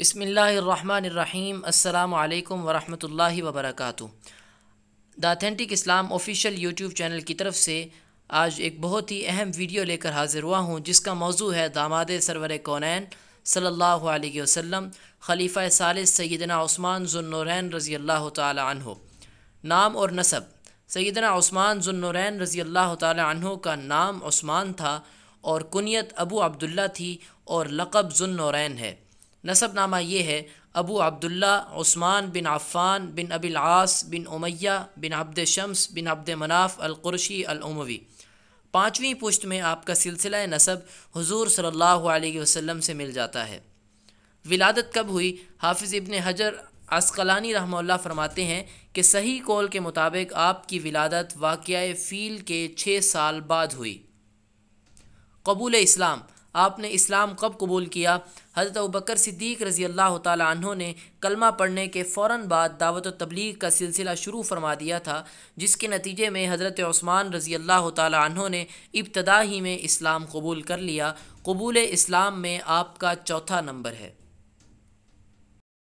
بسم اللہ الرحمن الرحیم السلام علیکم ورحمۃ اللہ وبرکاتہ the authentic Islam official YouTube channel کی طرف سے آج ایک بہت ہی اہم ویڈیو لے کر حاضر ہوا ہوں جس کا موضوع ہے داماد سرور کونین صلی اللہ علیہ وسلم خلیفہ ثالث سیدنا عثمان ذنورین رضی اللہ تعالی عنہ نام اور نصب سیدنا عثمان ذنورین رضی اللہ تعالی عنہ کا نام عثمان تھا اور کنیت ابو عبداللہ تھی اور لقب ذنورین ہے نصب نامہ یہ ہے ابو عبداللہ عثمان بن عفان بن اب العاص بن امیہ بن عبد شمس بن عبد مناف القرشی العموی پانچویں پشت میں آپ کا سلسلہ نصب حضور صلی اللہ علیہ وسلم سے مل جاتا ہے ولادت کب ہوئی حافظ ابن حجر عسقلانی رحمہ اللہ فرماتے ہیں کہ صحیح قول کے مطابق آپ کی ولادت واقعہ فیل کے چھ سال بعد ہوئی قبول اسلام آپ نے اسلام کب قبول کیا حضرت ابکر صدیق رضی اللہ تعالیٰ عنہ نے کلمہ پڑھنے کے فوراً بعد دعوت و تبلیغ کا سلسلہ شروع فرما دیا تھا جس کے نتیجے میں حضرت عثمان رضی اللہ تعالیٰ عنہ نے ابتدا ہی میں اسلام قبول کر لیا قبول اسلام میں آپ کا چوتھا نمبر ہے